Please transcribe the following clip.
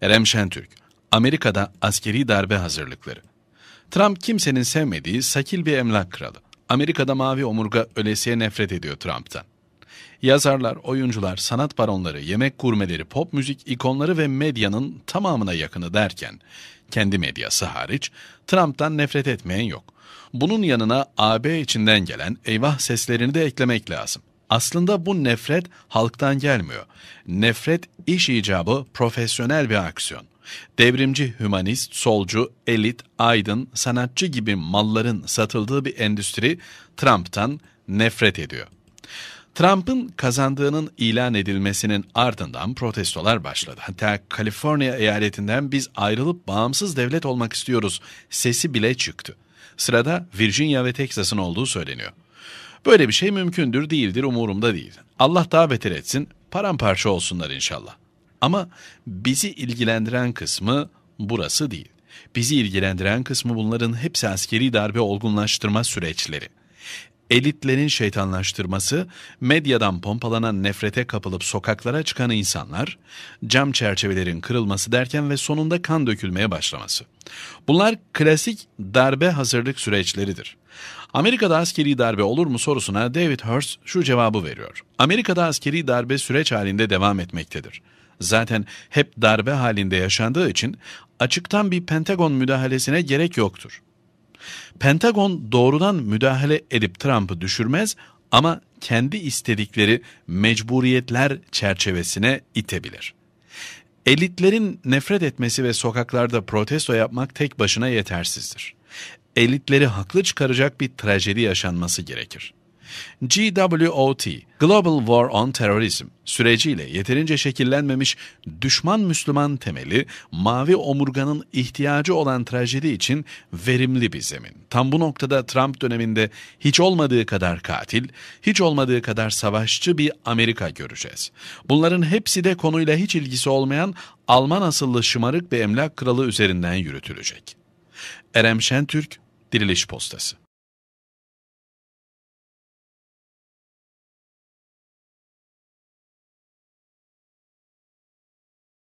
Erem Şentürk, Amerika'da askeri darbe hazırlıkları. Trump kimsenin sevmediği sakil bir emlak kralı. Amerika'da mavi omurga ölesiye nefret ediyor Trump'tan. Yazarlar, oyuncular, sanat baronları, yemek gurmeleri, pop müzik ikonları ve medyanın tamamına yakını derken, kendi medyası hariç, Trump'tan nefret etmeyen yok. Bunun yanına AB içinden gelen eyvah seslerini de eklemek lazım. Aslında bu nefret halktan gelmiyor. Nefret iş icabı profesyonel bir aksiyon. Devrimci, hümanist, solcu, elit, aydın, sanatçı gibi malların satıldığı bir endüstri Trump'tan nefret ediyor. Trump'ın kazandığının ilan edilmesinin ardından protestolar başladı. Hatta Kaliforniya eyaletinden biz ayrılıp bağımsız devlet olmak istiyoruz sesi bile çıktı. Sırada Virginia ve Texas'ın olduğu söyleniyor. Böyle bir şey mümkündür değildir umurumda değil. Allah daha beter etsin, paramparça olsunlar inşallah. Ama bizi ilgilendiren kısmı burası değil. Bizi ilgilendiren kısmı bunların hepsi askeri darbe olgunlaştırma süreçleri elitlerin şeytanlaştırması, medyadan pompalanan nefrete kapılıp sokaklara çıkan insanlar, cam çerçevelerin kırılması derken ve sonunda kan dökülmeye başlaması. Bunlar klasik darbe hazırlık süreçleridir. Amerika'da askeri darbe olur mu sorusuna David Hearst şu cevabı veriyor. Amerika'da askeri darbe süreç halinde devam etmektedir. Zaten hep darbe halinde yaşandığı için açıktan bir Pentagon müdahalesine gerek yoktur. Pentagon doğrudan müdahale edip Trump'ı düşürmez ama kendi istedikleri mecburiyetler çerçevesine itebilir. Elitlerin nefret etmesi ve sokaklarda protesto yapmak tek başına yetersizdir. Elitleri haklı çıkaracak bir trajedi yaşanması gerekir. GWOT, Global War on Terrorism süreciyle yeterince şekillenmemiş düşman Müslüman temeli, mavi omurganın ihtiyacı olan trajedi için verimli bir zemin. Tam bu noktada Trump döneminde hiç olmadığı kadar katil, hiç olmadığı kadar savaşçı bir Amerika göreceğiz. Bunların hepsi de konuyla hiç ilgisi olmayan Alman asıllı şımarık bir emlak kralı üzerinden yürütülecek. Erem Şentürk, Diriliş Postası